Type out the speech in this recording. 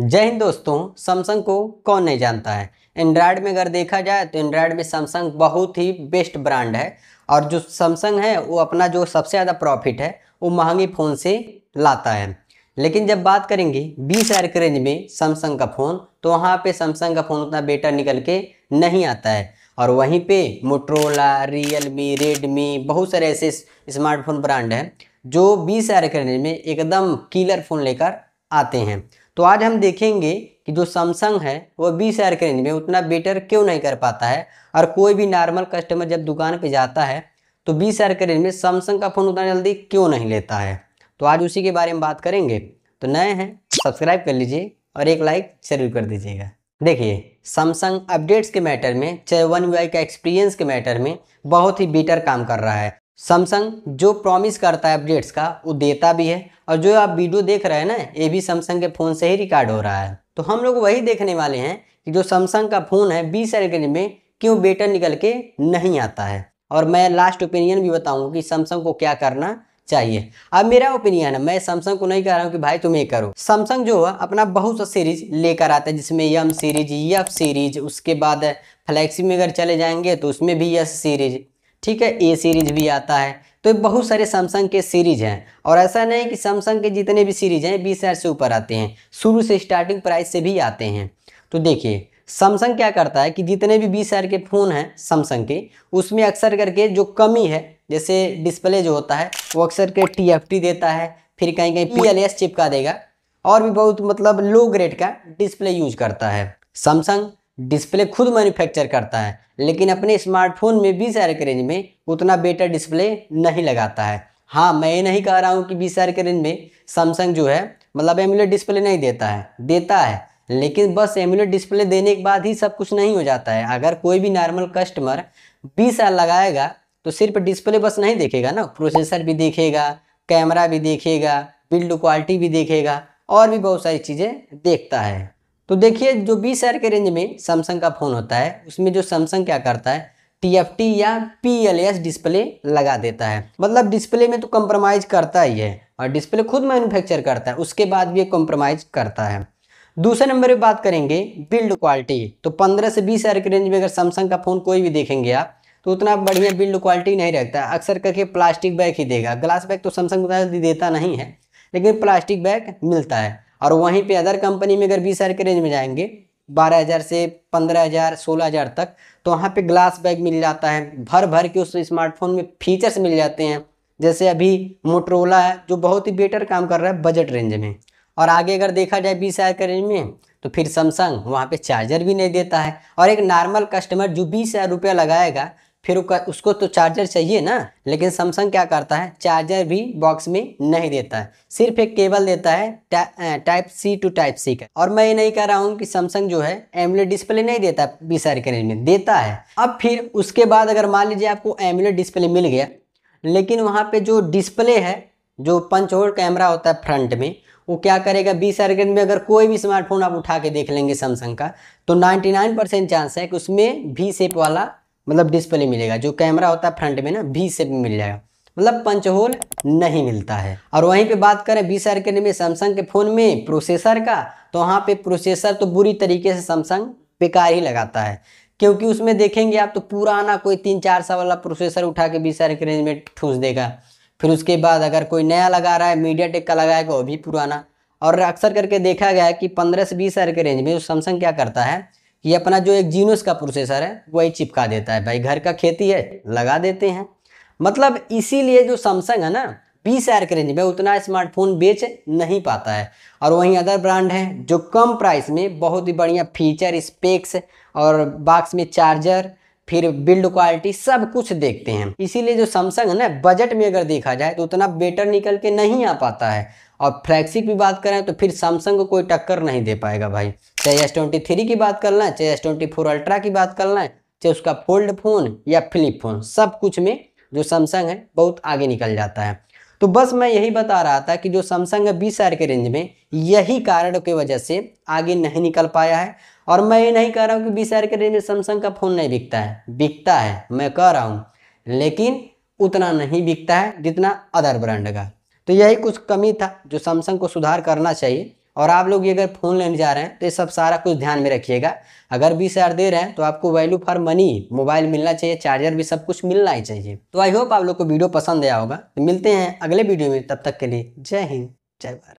जय हिंद दोस्तों सैमसंग को कौन नहीं जानता है एंड्रॉयड में अगर देखा जाए तो एंड्रॉयड में सैमसंग बहुत ही बेस्ट ब्रांड है और जो सैमसंग है वो अपना जो सबसे ज़्यादा प्रॉफिट है वो महंगी फ़ोन से लाता है लेकिन जब बात करेंगे बीस हज़ार के रेंज में सैमसंग का फ़ोन तो वहाँ पे सैमसंग का फ़ोन उतना बेटर निकल के नहीं आता है और वहीं पर मोटरोला रियलमी रेडमी बहुत सारे ऐसे स्मार्टफोन ब्रांड हैं जो बीस हज़ार के रेंज में एकदम कीलर फ़ोन लेकर आते हैं तो आज हम देखेंगे कि जो सैमसंग है वो बीस हज़ार के रेंज में उतना बेटर क्यों नहीं कर पाता है और कोई भी नॉर्मल कस्टमर जब दुकान पे जाता है तो बीस हज़ार के रेंज में सैमसंग का फ़ोन उतना जल्दी क्यों नहीं लेता है तो आज उसी के बारे में बात करेंगे तो नए हैं सब्सक्राइब कर लीजिए और एक लाइक जरूर कर दीजिएगा देखिए सैमसंग अपडेट्स के मैटर में चाहे वन यू का एक्सपीरियंस के मैटर में बहुत ही बेटर काम कर रहा है सैमसंग जो प्रॉमिस करता है अपडेट्स का वो देता भी है और जो आप वीडियो देख रहे हैं ना ये भी सैमसंग के फ़ोन से ही रिकॉर्ड हो रहा है तो हम लोग वही देखने वाले हैं कि जो सैमसंग का फ़ोन है बीस रेंज में क्यों बेटर निकल के नहीं आता है और मैं लास्ट ओपिनियन भी बताऊंगा कि सैमसंग को क्या करना चाहिए अब मेरा ओपिनियन है मैं सैमसंग को नहीं कह रहा हूँ कि भाई तुम ये करो सैमसंग जो है अपना बहुत सा सीरीज लेकर आता है जिसमें यम सीरीज यफ सीरीज उसके बाद फ्लैक्सी में अगर चले जाएंगे तो उसमें भी यस सीरीज ठीक है ए सीरीज भी आता है तो बहुत सारे सैमसंग के सीरीज हैं और ऐसा नहीं कि सैमसंग के जितने भी सीरीज हैं बीस हज़ार से ऊपर आते हैं शुरू से स्टार्टिंग प्राइस से भी आते हैं तो देखिए सैमसंग क्या करता है कि जितने भी बीस हज़ार के फ़ोन हैं सैमसंग के उसमें अक्सर करके जो कमी है जैसे डिस्प्ले जो होता है वो अक्सर के टी एफ टी देता है फिर कहीं कहीं पी एल एस चिपका देगा और भी बहुत मतलब लो ग्रेड का डिस्प्ले यूज करता है सैमसंग डिस्प्ले खुद मैन्युफैक्चर करता है लेकिन अपने स्मार्टफोन में बीस हजार के रेंज में उतना बेटर डिस्प्ले नहीं लगाता है हाँ मैं ये नहीं कह रहा हूँ कि बीस हजार के रेंज में सैमसंग जो है मतलब एमुलेट डिस्प्ले नहीं देता है देता है लेकिन बस एमुलेट डिस्प्ले देने के बाद ही सब कुछ नहीं हो जाता है अगर कोई भी नॉर्मल कस्टमर बीस हजार लगाएगा तो सिर्फ डिस्प्ले बस नहीं देखेगा ना प्रोसेसर भी देखेगा कैमरा भी देखेगा बिल्ड क्वालिटी भी देखेगा और भी बहुत सारी चीज़ें देखता है तो देखिए जो बीस हज़ार के रेंज में सैमसंग का फ़ोन होता है उसमें जो सैमसंग क्या करता है टी या पी डिस्प्ले लगा देता है मतलब डिस्प्ले में तो कंप्रोमाइज़ करता ही है और डिस्प्ले खुद मैन्युफैक्चर करता है उसके बाद भी ये कंप्रोमाइज़ करता है दूसरे नंबर पे बात करेंगे बिल्ड क्वालिटी तो 15 से 20 हज़ार के रेंज में अगर सैमसंग का फ़ोन कोई भी देखेंगे आप तो उतना बढ़िया बिल्ड क्वालिटी नहीं रखता अक्सर करके प्लास्टिक बैग ही देगा ग्लास बैग तो सैमसंग देता नहीं है लेकिन प्लास्टिक बैग मिलता है और वहीं पे अदर कंपनी में अगर बीस हज़ार के रेंज में जाएंगे बारह हज़ार से पंद्रह हज़ार सोलह हज़ार तक तो वहाँ पे ग्लास बैग मिल जाता है भर भर के उस स्मार्टफोन में फीचर्स मिल जाते हैं जैसे अभी मोटरोला है जो बहुत ही बेटर काम कर रहा है बजट रेंज में और आगे अगर देखा जाए बीस हज़ार के रेंज में तो फिर सैमसंग वहाँ पे चार्जर भी नहीं देता है और एक नॉर्मल कस्टमर जो बीस हज़ार रुपया लगाएगा फिर उसको तो चार्जर चाहिए ना लेकिन सैमसंग क्या करता है चार्जर भी बॉक्स में नहीं देता है सिर्फ एक केबल देता है type C to type C का और मैं ये नहीं कह रहा हूँ कि सैमसंग जो है एमुलेट डिस्प्ले नहीं देता बीस हजार के रेंज में देता है अब फिर उसके बाद अगर मान लीजिए आपको एमुलेट डिस्प्ले मिल गया लेकिन वहाँ पर जो डिस्प्ले है जो पंच और कैमरा होता है फ्रंट में वो क्या करेगा बीस हजार में अगर कोई भी स्मार्टफोन आप उठा के देख लेंगे सैमसंग का तो नाइन परसेंट चांस है कि उसमें भी सेप वाला मतलब डिस्प्ले मिलेगा जो कैमरा होता है फ्रंट में ना बी सेप में मिल जाएगा मतलब पंच होल नहीं मिलता है और वहीं पे बात करें बीस आर के में सैमसंग के फ़ोन में प्रोसेसर का तो वहाँ पे प्रोसेसर तो बुरी तरीके से सैमसंग बेकार ही लगाता है क्योंकि उसमें देखेंगे आप तो पुराना कोई तीन चार साल वाला प्रोसेसर उठा के बीस के रेंज में ठूस देगा फिर उसके बाद अगर कोई नया लगा रहा है मीडिया टेक का लगाएगा वो भी पुराना और अक्सर करके देखा गया है कि पंद्रह से बीस हज़ार के रेंज में सैमसंग क्या करता है कि अपना जो एक जीनोस का प्रोसेसर है वही चिपका देता है भाई घर का खेती है लगा देते हैं मतलब इसीलिए जो सैमसंग है ना बीस हज़ार के रेंज में उतना स्मार्टफोन बेच नहीं पाता है और वहीं अदर ब्रांड है जो कम प्राइस में बहुत ही बढ़िया फीचर स्पेक्स और बॉक्स में चार्जर फिर बिल्ड क्वालिटी सब कुछ देखते हैं इसीलिए जो सैमसंग है ना बजट में अगर देखा जाए तो उतना बेटर निकल के नहीं आ पाता है और फ्लैक्सी की बात करें तो फिर सैमसंग को कोई टक्कर नहीं दे पाएगा भाई चाहे एस ट्वेंटी थ्री की बात करना है चाहे एस ट्वेंटी फोर अल्ट्रा की बात करना है चाहे उसका फोल्ड फ़ोन या फ्लिप फ़ोन सब कुछ में जो सैमसंग है बहुत आगे निकल जाता है तो बस मैं यही बता रहा था कि जो सैमसंग है बीस हज़ार के रेंज में यही कारण की वजह से आगे नहीं निकल पाया है और मैं ये नहीं कह रहा हूँ कि बीस हज़ार के रेंज में सैमसंग का फ़ोन नहीं बिकता है बिकता है मैं कह रहा हूँ लेकिन उतना नहीं बिकता है जितना अदर ब्रांड का तो यही कुछ कमी था जो सैमसंग को सुधार करना चाहिए और आप लोग अगर फ़ोन लेने जा रहे हैं तो ये सब सारा कुछ ध्यान में रखिएगा अगर बीस हज़ार दे रहे हैं तो आपको वैल्यू फॉर मनी मोबाइल मिलना चाहिए चार्जर भी सब कुछ मिलना ही चाहिए तो आई होप आप लोग को वीडियो पसंद आया होगा तो मिलते हैं अगले वीडियो में तब तक के लिए जय हिंद जय भारत